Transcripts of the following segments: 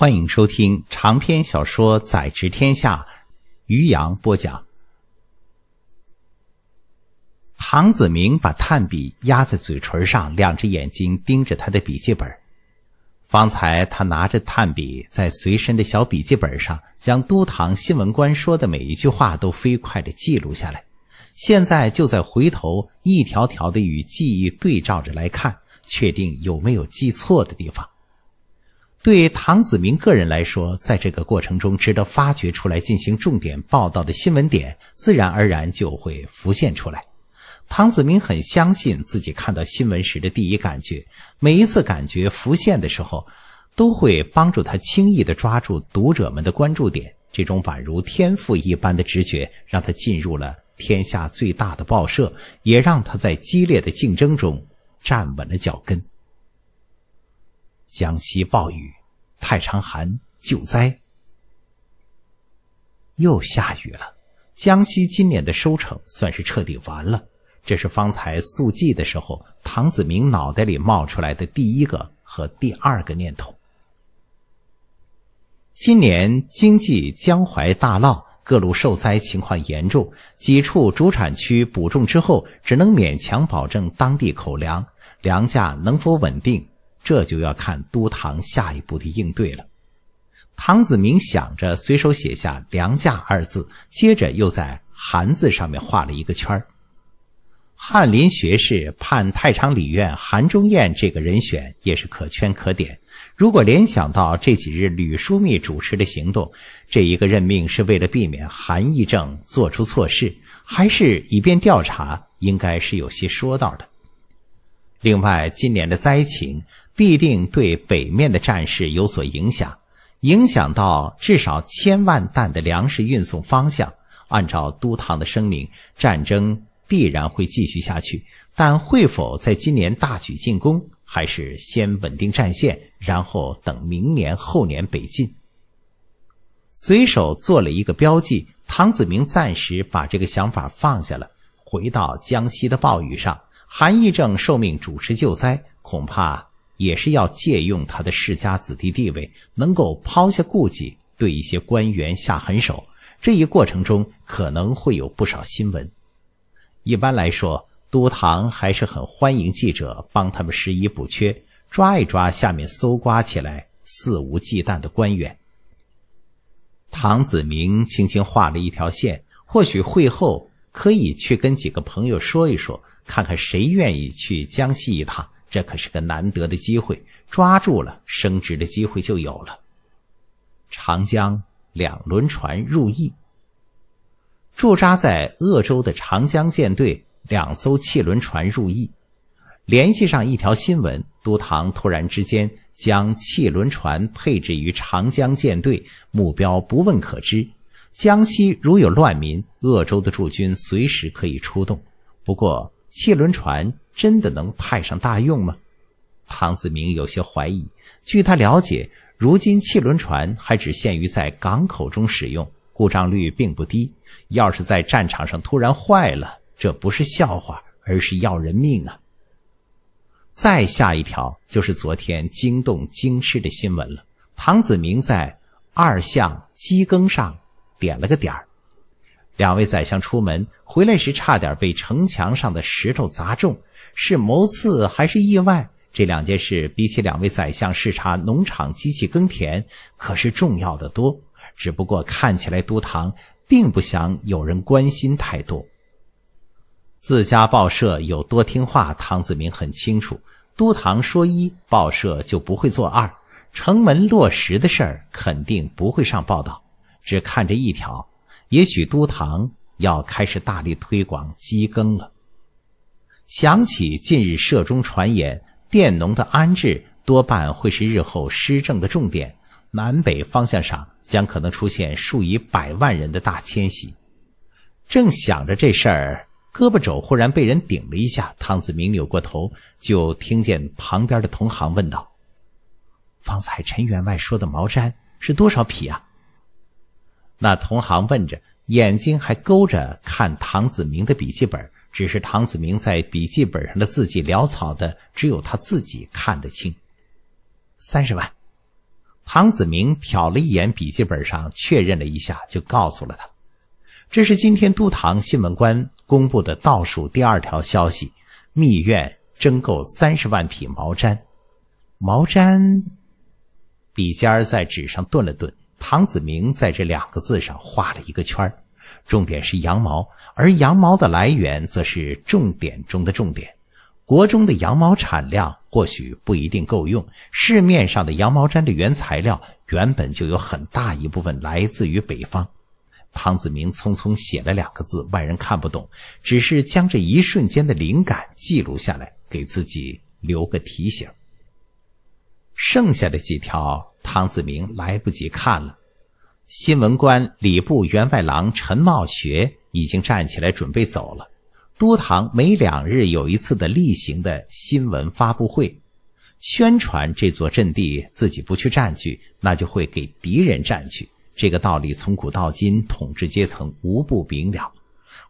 欢迎收听长篇小说《宰执天下》，于洋播讲。唐子明把炭笔压在嘴唇上，两只眼睛盯着他的笔记本。方才他拿着炭笔在随身的小笔记本上，将都堂新闻官说的每一句话都飞快的记录下来。现在就在回头一条条的与记忆对照着来看，确定有没有记错的地方。对唐子明个人来说，在这个过程中，值得发掘出来进行重点报道的新闻点，自然而然就会浮现出来。唐子明很相信自己看到新闻时的第一感觉，每一次感觉浮现的时候，都会帮助他轻易地抓住读者们的关注点。这种宛如天赋一般的直觉，让他进入了天下最大的报社，也让他在激烈的竞争中站稳了脚跟。江西暴雨，太常寒救灾，又下雨了。江西今年的收成算是彻底完了。这是方才速记的时候，唐子明脑袋里冒出来的第一个和第二个念头。今年经济江淮大涝，各路受灾情况严重，几处主产区补种之后，只能勉强保证当地口粮，粮价能否稳定？这就要看都堂下一步的应对了。唐子明想着，随手写下“粮价”二字，接着又在“韩”字上面画了一个圈翰林学士判太常礼院韩忠彦这个人选也是可圈可点。如果联想到这几日吕枢密主持的行动，这一个任命是为了避免韩议政做出错事，还是以便调查，应该是有些说道的。另外，今年的灾情。必定对北面的战事有所影响，影响到至少千万担的粮食运送方向。按照都堂的声明，战争必然会继续下去，但会否在今年大举进攻，还是先稳定战线，然后等明年、后年北进？随手做了一个标记，唐子明暂时把这个想法放下了，回到江西的暴雨上。韩义正受命主持救灾，恐怕。也是要借用他的世家子弟地位，能够抛下顾忌，对一些官员下狠手。这一过程中可能会有不少新闻。一般来说，都堂还是很欢迎记者帮他们拾遗补缺，抓一抓下面搜刮起来肆无忌惮的官员。唐子明轻轻画了一条线，或许会后可以去跟几个朋友说一说，看看谁愿意去江西一趟。这可是个难得的机会，抓住了，升职的机会就有了。长江两轮船入役，驻扎在鄂州的长江舰队两艘汽轮船入役，联系上一条新闻：都堂突然之间将汽轮船配置于长江舰队，目标不问可知。江西如有乱民，鄂州的驻军随时可以出动。不过。汽轮船真的能派上大用吗？唐子明有些怀疑。据他了解，如今汽轮船还只限于在港口中使用，故障率并不低。要是在战场上突然坏了，这不是笑话，而是要人命啊！再下一条就是昨天惊动京师的新闻了。唐子明在二项机更上点了个点儿。两位宰相出门回来时，差点被城墙上的石头砸中，是谋刺还是意外？这两件事比起两位宰相视察农场机器耕田，可是重要的多。只不过看起来，都堂并不想有人关心太多。自家报社有多听话，唐子明很清楚。都堂说一，报社就不会做二。城门落石的事儿肯定不会上报道，只看这一条。也许都堂要开始大力推广机耕了。想起近日社中传言，佃农的安置多半会是日后施政的重点，南北方向上将可能出现数以百万人的大迁徙。正想着这事儿，胳膊肘忽然被人顶了一下，汤子明扭过头，就听见旁边的同行问道：“方才陈员外说的毛毡是多少匹啊？”那同行问着，眼睛还勾着看唐子明的笔记本，只是唐子明在笔记本上的字迹潦草的，只有他自己看得清。三十万，唐子明瞟了一眼笔记本上，确认了一下，就告诉了他。这是今天都堂新闻官公布的倒数第二条消息：密院征购三十万匹毛毡。毛毡，笔尖儿在纸上顿了顿。唐子明在这两个字上画了一个圈重点是羊毛，而羊毛的来源则是重点中的重点。国中的羊毛产量或许不一定够用，市面上的羊毛毡的原材料原本就有很大一部分来自于北方。唐子明匆匆写了两个字，外人看不懂，只是将这一瞬间的灵感记录下来，给自己留个提醒。剩下的几条，唐子明来不及看了。新闻官礼部员外郎陈茂学已经站起来准备走了。都堂每两日有一次的例行的新闻发布会，宣传这座阵地自己不去占据，那就会给敌人占据。这个道理从古到今，统治阶层无不明了。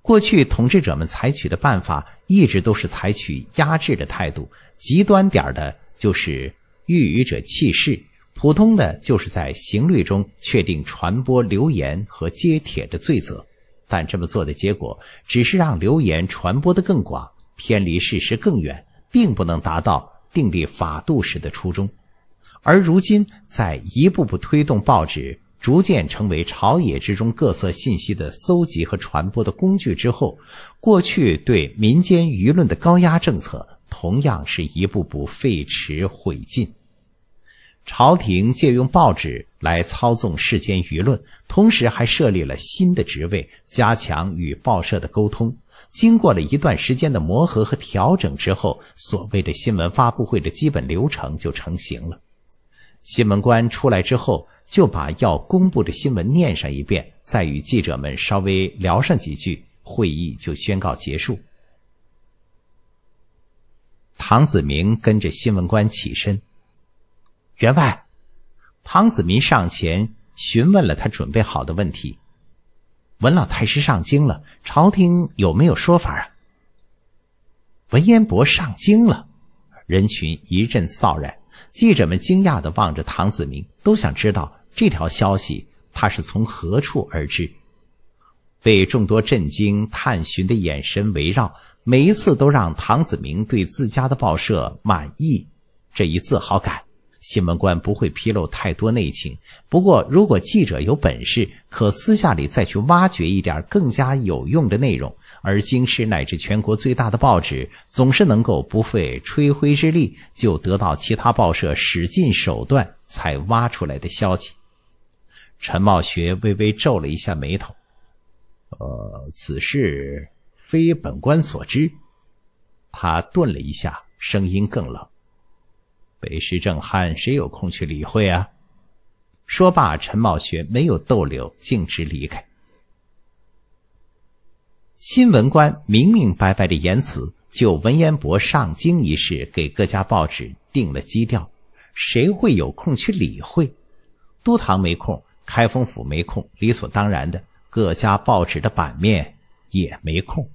过去统治者们采取的办法，一直都是采取压制的态度，极端点的就是。欲语者弃势，普通的就是在刑律中确定传播流言和揭帖的罪责，但这么做的结果只是让流言传播得更广，偏离事实更远，并不能达到订立法度时的初衷。而如今，在一步步推动报纸逐渐成为朝野之中各色信息的搜集和传播的工具之后，过去对民间舆论的高压政策同样是一步步废弛毁尽。朝廷借用报纸来操纵世间舆论，同时还设立了新的职位，加强与报社的沟通。经过了一段时间的磨合和调整之后，所谓的新闻发布会的基本流程就成型了。新闻官出来之后，就把要公布的新闻念上一遍，再与记者们稍微聊上几句，会议就宣告结束。唐子明跟着新闻官起身。员外，唐子明上前询问了他准备好的问题：“文老太师上京了，朝廷有没有说法啊？”文彦博上京了，人群一阵骚然，记者们惊讶的望着唐子明，都想知道这条消息他是从何处而知。被众多震惊探寻的眼神围绕，每一次都让唐子明对自家的报社满意这一自豪感。新闻官不会披露太多内情，不过如果记者有本事，可私下里再去挖掘一点更加有用的内容。而京师乃至全国最大的报纸，总是能够不费吹灰之力就得到其他报社使尽手段才挖出来的消息。陈茂学微微皱了一下眉头：“呃，此事非本官所知。”他顿了一下，声音更冷。北师正酣，谁有空去理会啊？说罢，陈茂学没有逗留，径直离开。新闻官明明白白的言辞，就文彦博上京一事，给各家报纸定了基调。谁会有空去理会？都堂没空，开封府没空，理所当然的，各家报纸的版面也没空。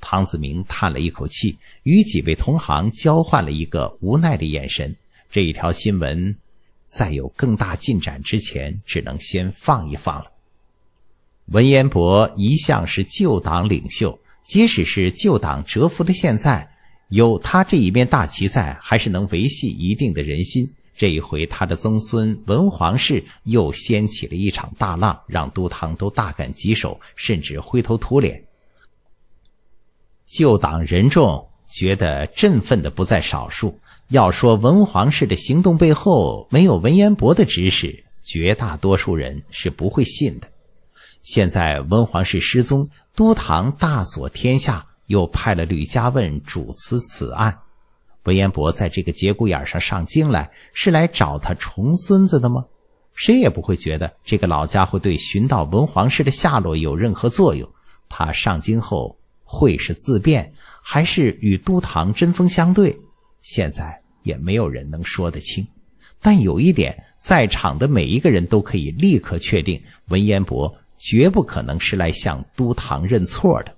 唐子明叹了一口气，与几位同行交换了一个无奈的眼神。这一条新闻，在有更大进展之前，只能先放一放了。文彦博一向是旧党领袖，即使是旧党蛰伏的现在有他这一面大旗在，还是能维系一定的人心。这一回，他的曾孙文皇室又掀起了一场大浪，让都堂都大感棘手，甚至灰头土脸。旧党人众觉得振奋的不在少数。要说文皇室的行动背后没有文彦博的指使，绝大多数人是不会信的。现在文皇室失踪，都堂大锁天下，又派了吕家问主持此案。文彦博在这个节骨眼上上京来，是来找他重孙子的吗？谁也不会觉得这个老家伙对寻到文皇室的下落有任何作用。他上京后。会是自辩，还是与都堂针锋相对？现在也没有人能说得清。但有一点，在场的每一个人都可以立刻确定，文彦博绝不可能是来向都堂认错的。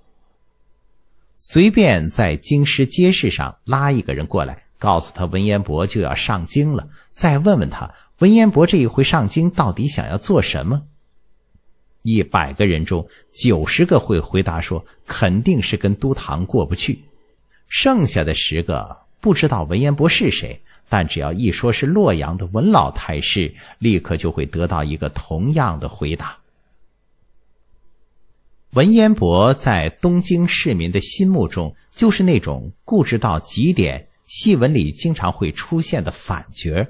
随便在京师街市上拉一个人过来，告诉他文彦博就要上京了，再问问他，文彦博这一回上京到底想要做什么？一百个人中，九十个会回答说：“肯定是跟都堂过不去。”剩下的十个不知道文彦博是谁，但只要一说是洛阳的文老太师，立刻就会得到一个同样的回答。文彦博在东京市民的心目中，就是那种固执到极点、戏文里经常会出现的反角，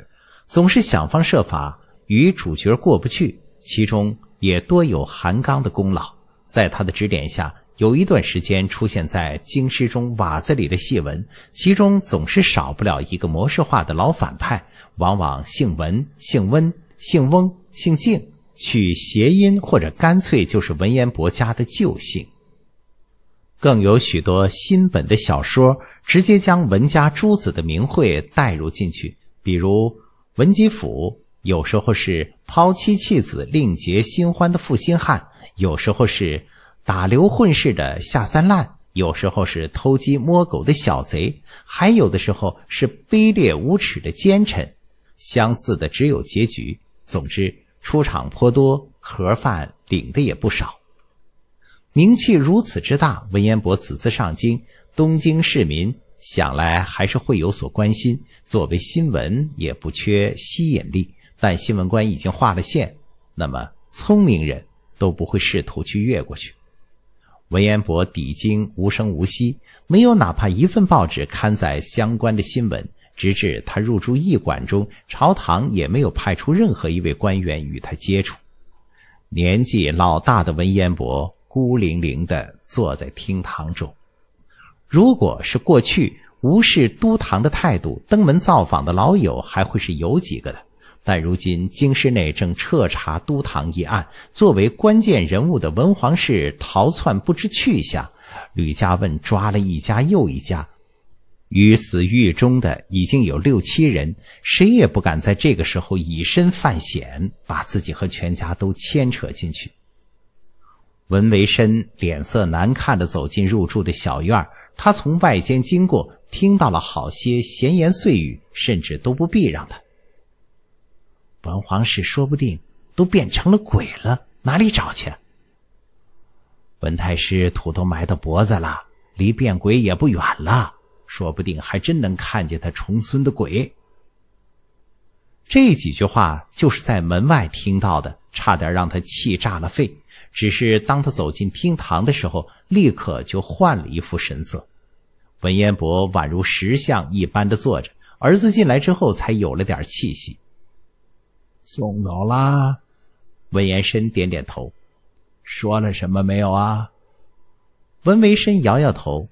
总是想方设法与主角过不去。其中，也多有韩刚的功劳，在他的指点下，有一段时间出现在京师中瓦子里的戏文，其中总是少不了一个模式化的老反派，往往姓文、姓温、姓翁、姓敬，取谐音或者干脆就是文言博家的旧姓。更有许多新本的小说，直接将文家诸子的名讳带入进去，比如文吉甫，有时候是。抛妻弃子、另结新欢的负心汉，有时候是打流混世的下三滥，有时候是偷鸡摸狗的小贼，还有的时候是卑劣无耻的奸臣。相似的只有结局。总之，出场颇多，盒饭领的也不少。名气如此之大，文彦博此次上京，东京市民想来还是会有所关心。作为新闻，也不缺吸引力。但新闻官已经画了线，那么聪明人都不会试图去越过去。文彦博抵京无声无息，没有哪怕一份报纸刊载相关的新闻，直至他入住驿馆中，朝堂也没有派出任何一位官员与他接触。年纪老大的文彦博孤零零地坐在厅堂中。如果是过去无视都堂的态度，登门造访的老友还会是有几个的。但如今京师内正彻查都堂一案，作为关键人物的文皇室逃窜不知去向，吕家问抓了一家又一家，于死狱中的已经有六七人，谁也不敢在这个时候以身犯险，把自己和全家都牵扯进去。文维深脸色难看的走进入住的小院，他从外间经过，听到了好些闲言碎语，甚至都不避让他。文皇室说不定都变成了鬼了，哪里找去？文太师土都埋到脖子了，离变鬼也不远了，说不定还真能看见他重孙的鬼。这几句话就是在门外听到的，差点让他气炸了肺。只是当他走进厅堂的时候，立刻就换了一副神色。文彦博宛如石像一般的坐着，儿子进来之后才有了点气息。送走啦？文延深点点头，说了什么没有啊？文维深摇摇头，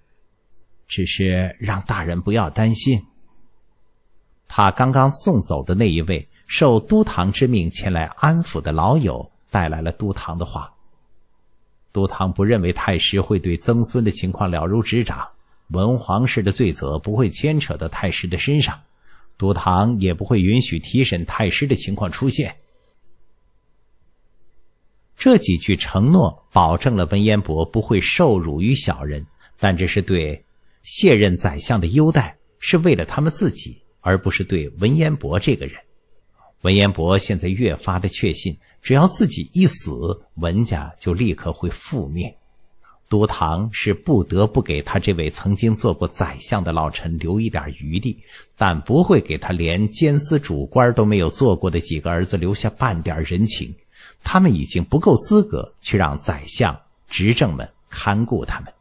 只是让大人不要担心。他刚刚送走的那一位，受都堂之命前来安抚的老友，带来了都堂的话。都堂不认为太师会对曾孙的情况了如指掌，文皇室的罪责不会牵扯到太师的身上。赌堂也不会允许提审太师的情况出现。这几句承诺保证了文彦博不会受辱于小人，但这是对卸任宰相的优待，是为了他们自己，而不是对文彦博这个人。文彦博现在越发的确信，只要自己一死，文家就立刻会覆灭。都堂是不得不给他这位曾经做过宰相的老臣留一点余地，但不会给他连监司主官都没有做过的几个儿子留下半点人情。他们已经不够资格去让宰相、执政们看顾他们。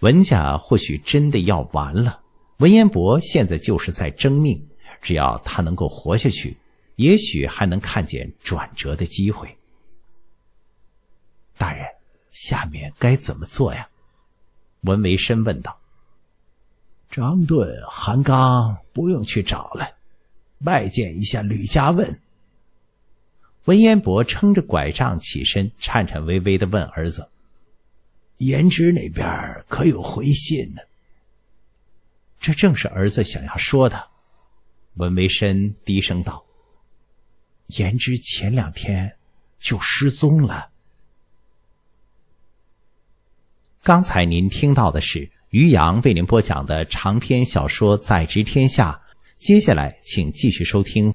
文家或许真的要完了。文彦博现在就是在争命，只要他能够活下去，也许还能看见转折的机会。大人。下面该怎么做呀？文维深问道。张顿、韩刚不用去找了，拜见一下吕家问。文彦博撑着拐杖起身，颤颤巍巍的问儿子：“言之那边可有回信呢？”这正是儿子想要说的，文维深低声道：“言之前两天就失踪了。”刚才您听到的是于洋为您播讲的长篇小说《在知天下》，接下来请继续收听。